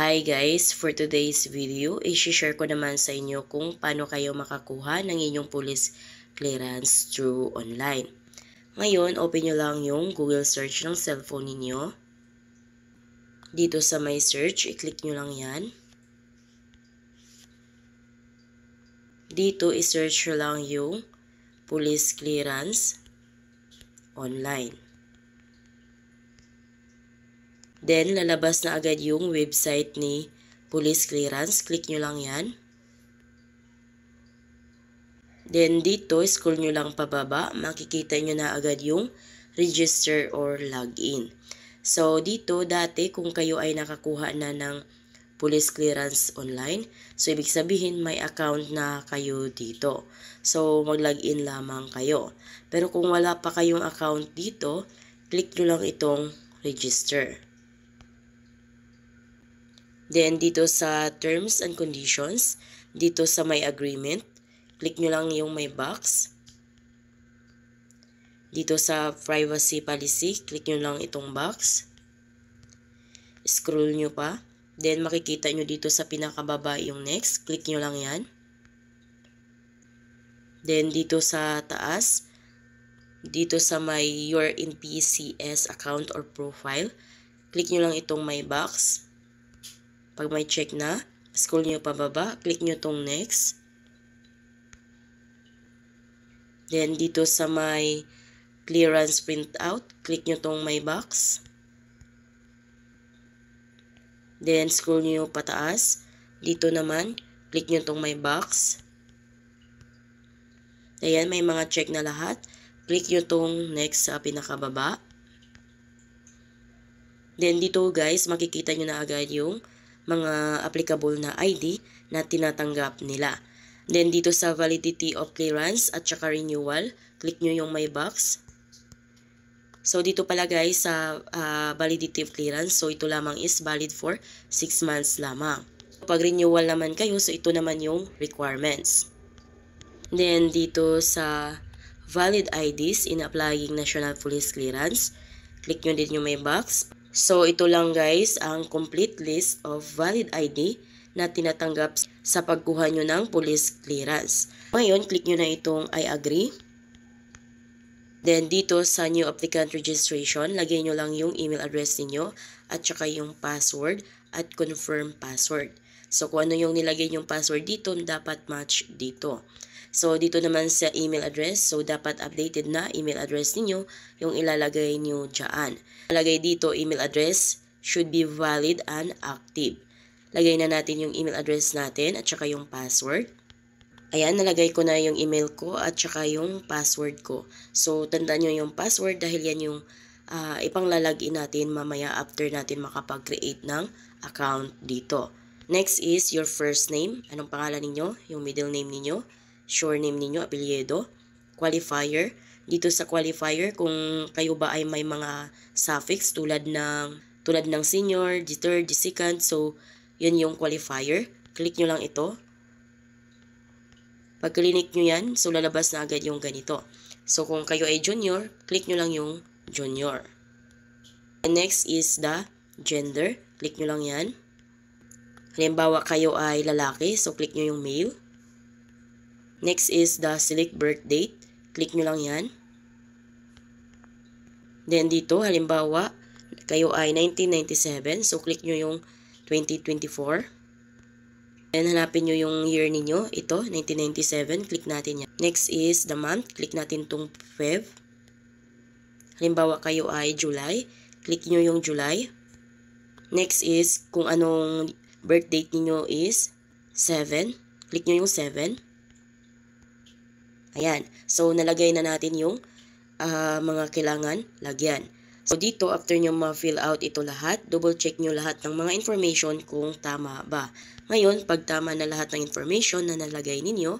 Hi guys! For today's video, isi-share ko naman sa inyo kung paano kayo makakuha ng inyong police clearance through online. Ngayon, open nyo lang yung Google search ng cellphone ninyo. Dito sa My search, i-click nyo lang yan. Dito, i-search nyo lang yung police clearance online. Then, lalabas na agad yung website ni Police Clearance. Click nyo lang yan. Then, dito, scroll nyo lang pababa. Makikita nyo na agad yung register or login. So, dito, dati, kung kayo ay nakakuha na ng police clearance online, so, ibig sabihin, may account na kayo dito. So, mag-login lamang kayo. Pero kung wala pa kayong account dito, click nyo lang itong register. Then, dito sa terms and conditions, dito sa may agreement, click nyo lang yung may box. Dito sa privacy policy, click nyo lang itong box. Scroll nyo pa. Then, makikita nyo dito sa pinakababa yung next. Click nyo lang yan. Then, dito sa taas, dito sa my your NPCS account or profile, click nyo lang itong my box. Pag may check na, scroll nyo pababa, click nyo tong next. Then, dito sa may clearance printout, click nyo tong may box. Then, scroll nyo pataas. Dito naman, click nyo tong may box. Ayan, may mga check na lahat. Click nyo tong next sa pinakababa. Then, dito guys, makikita nyo na agad yung mga applicable na ID na tinatanggap nila. Then dito sa validity of clearance at saka renewal, click nyo yung may box. So dito pala guys sa uh, validity of clearance, so ito lamang is valid for 6 months lamang. Pag renewal naman kayo, so ito naman yung requirements. Then dito sa valid IDs in applying national police clearance, click nyo din yung may box. So ito lang guys ang complete list of valid ID na tinatanggap sa pagkuha nyo ng police clearance. Ngayon, click nyo na itong I agree. Then dito sa new applicant registration, lagay nyo lang yung email address niyo at saka yung password at confirm password. So kung ano yung nilagay yung password dito, dapat match dito. So, dito naman sa email address. So, dapat updated na email address ninyo yung ilalagay nyo dyan. Lagay dito email address should be valid and active. Lagay na natin yung email address natin at saka yung password. Ayan, nalagay ko na yung email ko at saka yung password ko. So, tandaan nyo yung password dahil yan yung uh, ipanglalagin natin mamaya after natin makapag-create ng account dito. Next is your first name. Anong pangalan ninyo? Yung middle name ninyo surname ninyo, apelyido, qualifier. Dito sa qualifier, kung kayo ba ay may mga suffix tulad ng, tulad ng senior, deter, second. so yun yung qualifier. Click nyo lang ito. Pag clinic nyo yan, so lalabas na agad yung ganito. So kung kayo ay junior, click nyo lang yung junior. And next is the gender. Click nyo lang yan. Halimbawa kayo ay lalaki, so click nyo yung male. Next is the select birth date. Click nyo lang yan. Then dito, halimbawa, kayo ay 1997. So, click nyo yung 2024. Then, hanapin nyo yung year ninyo. Ito, 1997. Click natin yan. Next is the month. Click natin tong Feb. Halimbawa, kayo ay July. Click nyo yung July. Next is kung anong birth date ninyo is 7. Click nyo yung 7. Ayan. So, nalagay na natin yung uh, mga kailangan lagyan. So, dito, after nyo ma-fill out ito lahat, double-check nyo lahat ng mga information kung tama ba. Ngayon, pag tama na lahat ng information na nalagay ninyo,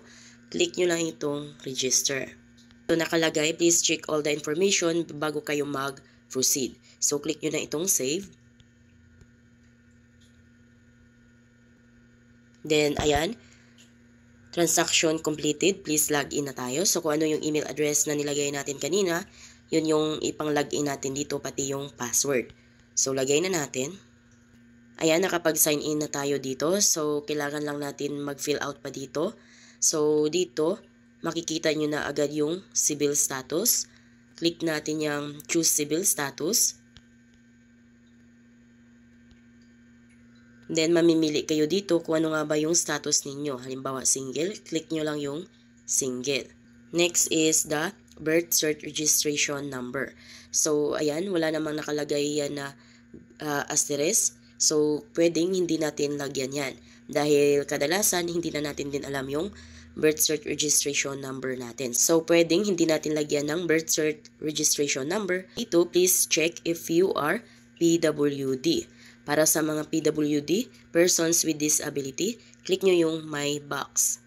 click nyo lang itong register. So, nakalagay, please check all the information bago kayo mag-proceed. So, click nyo na itong save. Then, ayan, transaction completed, please log in na tayo. So kung ano yung email address na nilagay natin kanina, yun yung ipang log in natin dito pati yung password. So lagay na natin. Ayan, nakapag-sign in na tayo dito. So kailangan lang natin mag-fill out pa dito. So dito, makikita nyo na agad yung civil status. Click natin yung choose civil status. Then, mamimili kayo dito kung ano nga ba yung status ninyo. Halimbawa, single, click nyo lang yung single. Next is the birth cert registration number. So, ayan, wala namang nakalagay yan na uh, asterisk. So, pwedeng hindi natin lagyan yan. Dahil kadalasan, hindi na natin din alam yung birth cert registration number natin. So, pwedeng hindi natin lagyan ng birth cert registration number. Ito, please check if you are PWD. Para sa mga PWD, persons with disability, click nyo yung My Box.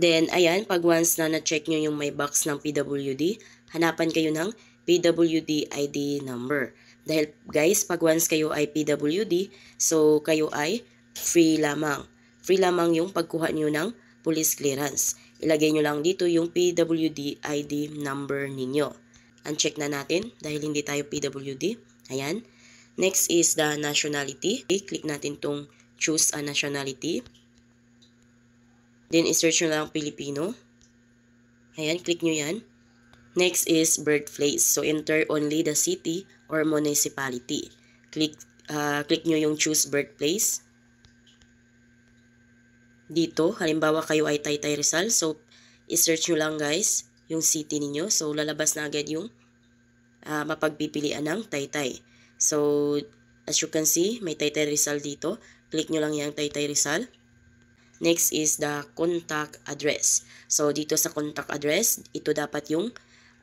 Then, ayan, pag once na na-check nyo yung My Box ng PWD, hanapan kayo ng PWD ID number. Dahil guys, pag once kayo ay PWD, so kayo ay free lamang. Free lamang yung pagkuha nyo ng police clearance. Ilagay nyo lang dito yung PWD ID number ninyo. Uncheck na natin dahil hindi tayo PWD. Ayan. Next is the nationality. click natin tong choose a nationality. Then, search nyo lang Pilipino. Ayan, click nyo yan. Next is birthplace. So, enter only the city or municipality. Click, uh, click nyo yung choose birthplace. Dito, halimbawa kayo ay Taytay Rizal. So, search nyo lang guys yung city ninyo. So, lalabas na agad yung uh, mapagpipilian ng Taytay. So, as you can see, may Taytay Rizal dito. Click nyo lang yung Taytay Rizal. Next is the contact address. So, dito sa contact address, ito dapat yung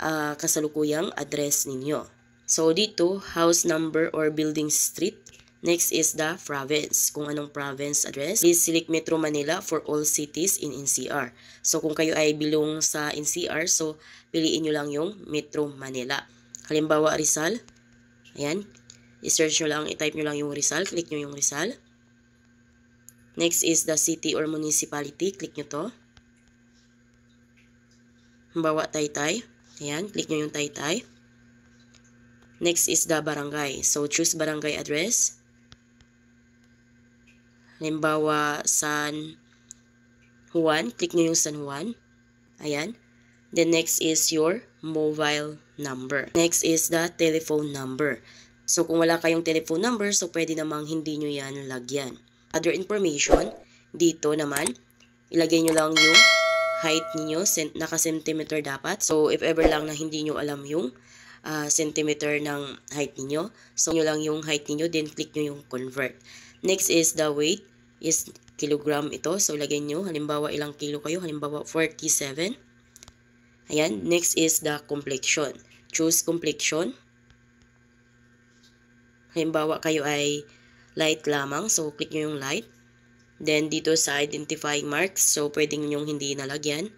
uh, kasalukuyang address ninyo. So, dito, house number or building street. Next is the province, kung anong province address. Please select Metro Manila for all cities in NCR. So, kung kayo ay bilong sa NCR, so, piliin nyo lang yung Metro Manila. Halimbawa, Rizal. Ayan, I-search nyo lang, i-type nyo lang yung result, click nyo yung result. Next is the city or municipality, click nyo to. Halimbawa, Taytay. Ayan, click nyo yung Taytay. Next is the barangay. So, choose barangay address. Halimbawa, San Juan. Click nyo yung San Juan. Ayan. The next is your mobile number. Next is the telephone number. So kung wala kayong telephone number, so pwede namang hindi nyo yan lagyan. Other information, dito naman, ilagay nyo lang yung height niyo naka-centimeter dapat. So if ever lang na hindi nyo alam yung uh, centimeter ng height niyo so nyo lang yung height niyo then click nyo yung convert. Next is the weight is kilogram ito. So ilagay nyo, halimbawa ilang kilo kayo, halimbawa 47. Ayan, next is the complexion. Choose complexion. Halimbawa kayo ay light lamang, so click nyo yung light. Then dito sa identifying marks, so pwedeng yung hindi nalagyan.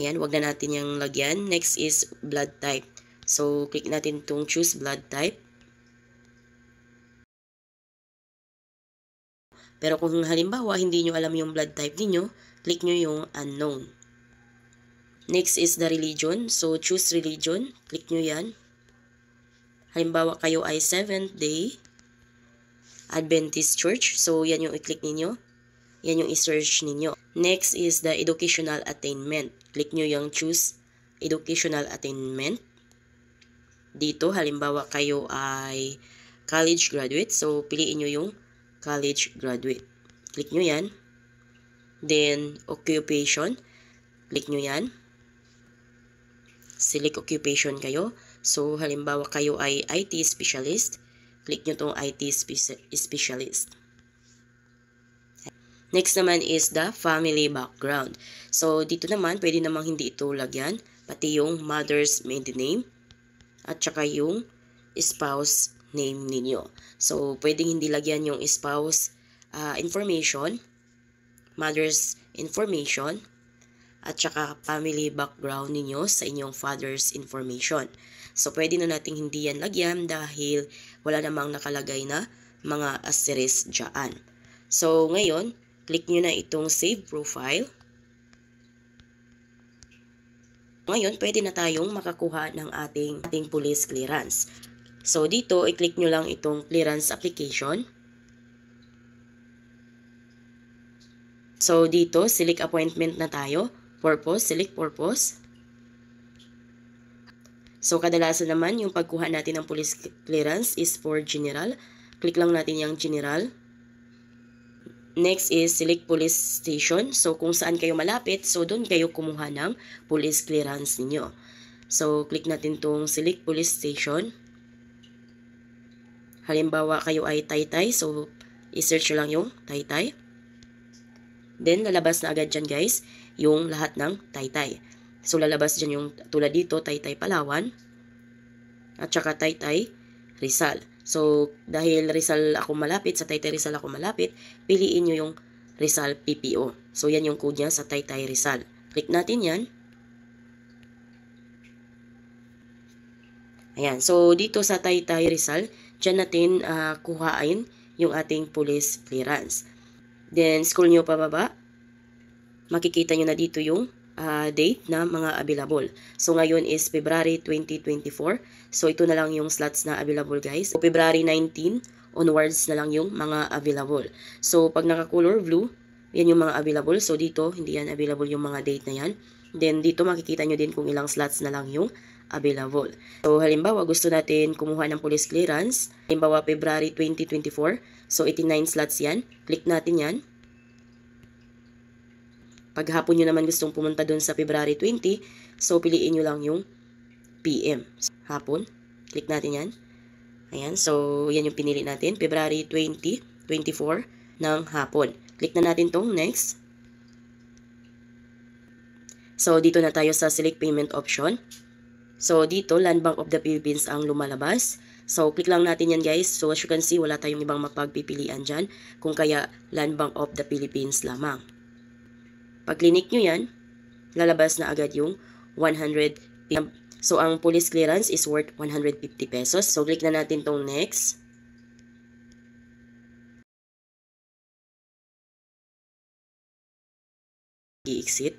Ayan, wag na natin yung lagyan. Next is blood type. So click natin itong choose blood type. Pero kung halimbawa hindi nyo alam yung blood type niyo, click nyo yung unknown. Next is the religion. So choose religion. Click nyo yan. Halimbawa kayo ay Seventh Day Adventist Church. So, yan yung i-click ninyo. Yan yung i-search ninyo. Next is the educational attainment. Click nyo yung choose educational attainment. Dito, halimbawa kayo ay college graduate. So, piliin nyo yung college graduate. Click nyo yan. Then, occupation. Click nyo yan. Select occupation kayo. So, halimbawa kayo ay IT specialist, click nyo tong IT spe specialist. Next naman is the family background. So, dito naman, pwede namang hindi ito lagyan, pati yung mother's maiden name, at saka yung spouse name ninyo. So, pwedeng hindi lagyan yung spouse uh, information, mother's information, at saka family background ninyo sa inyong father's information. So, pwede na nating hindi yan lagyan dahil wala namang nakalagay na mga asterisk dyan. So, ngayon, click nyo na itong Save Profile. Ngayon, pwede na tayong makakuha ng ating, ating police clearance. So, dito, i-click nyo lang itong clearance application. So, dito, select appointment na tayo. Purpose, select purpose. So, kadalasan naman, yung pagkuha natin ng police clearance is for general. Click lang natin yung general. Next is select police station. So, kung saan kayo malapit, so doon kayo kumuha ng police clearance niyo. So, click natin tong select police station. Halimbawa, kayo ay taytay. So, isearch lang yung taytay. Then, lalabas na agad dyan guys, yung lahat ng taytay. So, lalabas dyan yung tulad dito, Taytay Palawan, at saka Taytay Rizal. So, dahil Rizal ako malapit, sa Taytay Rizal ako malapit, piliin nyo yung Rizal PPO. So, yan yung code niya sa Taytay Rizal. Click natin yan. Ayan. So, dito sa Taytay Rizal, dyan natin uh, kuhain yung ating police clearance. Then, scroll nyo pababa. Makikita nyo na dito yung uh, date na mga available. So, ngayon is February 2024. So, ito na lang yung slots na available guys. So, February 19 onwards na lang yung mga available. So, pag naka-color blue, yan yung mga available. So, dito, hindi yan available yung mga date na yan. Then, dito makikita nyo din kung ilang slots na lang yung available. So, halimbawa, gusto natin kumuha ng police clearance. Halimbawa, February 2024. So, 89 slots yan. Click natin yan paghapon hapon nyo naman gustong pumunta doon sa February 20, so piliin nyo lang yung PM. Hapon, click natin yan. Ayan, so yan yung pinili natin, February 20, 24 ng hapon. Click na natin tong next. So dito na tayo sa select payment option. So, dito, Land Bank of the Philippines ang lumalabas. So, click lang natin yan guys. So, as you can see, wala tayong ibang mapagpipilian dyan. Kung kaya, Land Bank of the Philippines lamang. Pag clinic nyo yan, lalabas na agad yung 100. So, ang police clearance is worth 150 pesos. So, click na natin tong next. i-exit.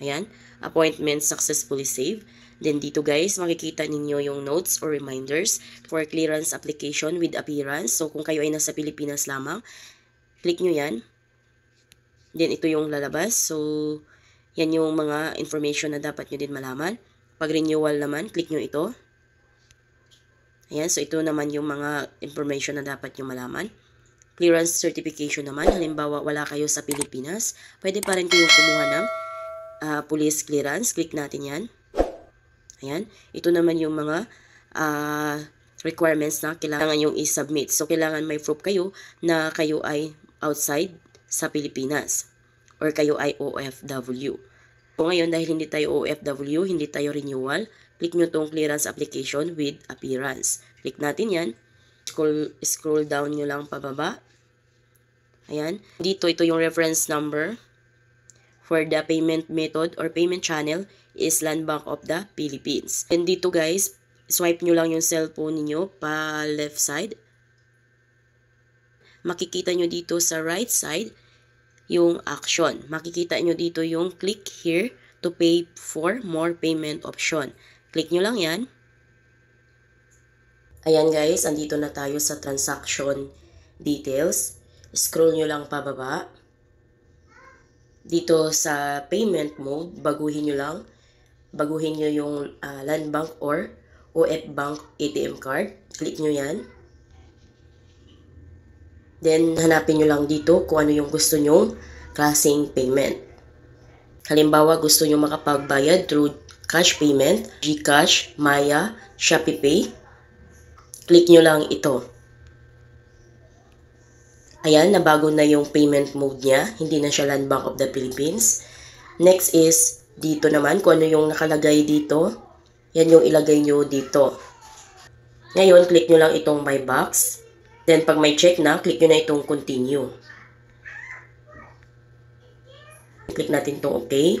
Ayan. Appointment successfully saved. Then dito guys, makikita ninyo yung notes or reminders for clearance application with appearance. So kung kayo ay nasa Pilipinas lamang, click nyo yan. Then, ito yung lalabas. So, yan yung mga information na dapat nyo din malaman. Pag renewal naman, click nyo ito. Ayan, so ito naman yung mga information na dapat nyo malaman. Clearance certification naman, halimbawa wala kayo sa Pilipinas, pwede pa rin kayong kumuha ng uh, police clearance. Click natin yan. Ayan, ito naman yung mga uh, requirements na kailangan yung i-submit. So, kailangan may proof kayo na kayo ay outside sa Pilipinas or kayo ay OFW. Kung ngayon dahil hindi tayo OFW, hindi tayo renewal, click nyo tong clearance application with appearance. Click natin yan. Scroll, scroll down nyo lang pababa. Ayan. Dito ito yung reference number for the payment method or payment channel is Land Bank of the Philippines. And dito guys, swipe nyo lang yung cellphone niyo pa left side makikita nyo dito sa right side yung action. Makikita nyo dito yung click here to pay for more payment option. Click nyo lang yan. Ayan guys, andito na tayo sa transaction details. Scroll nyo lang pababa. Dito sa payment mode, baguhin nyo lang. Baguhin nyo yung uh, land bank or OF bank ATM card. Click nyo yan. Then, hanapin nyo lang dito kung ano yung gusto nyong klaseng payment. Halimbawa, gusto nyo makapagbayad through cash payment, GCash, Maya, ShopeePay. Click nyo lang ito. Ayan, nabago na yung payment mode niya. Hindi na siya Land Bank of the Philippines. Next is, dito naman, kung ano yung nakalagay dito. Yan yung ilagay nyo dito. Ngayon, click nyo lang itong My box. Then, pag may check na, click nyo na itong continue. Click natin itong okay.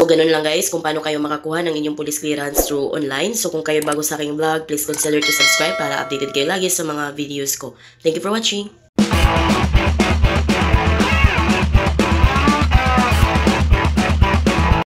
So, ganun lang guys kung paano kayo makakuha ng inyong police clearance through online. So, kung kayo bago sa aking vlog, please consider to subscribe para updated kayo lagi sa mga videos ko. Thank you for watching!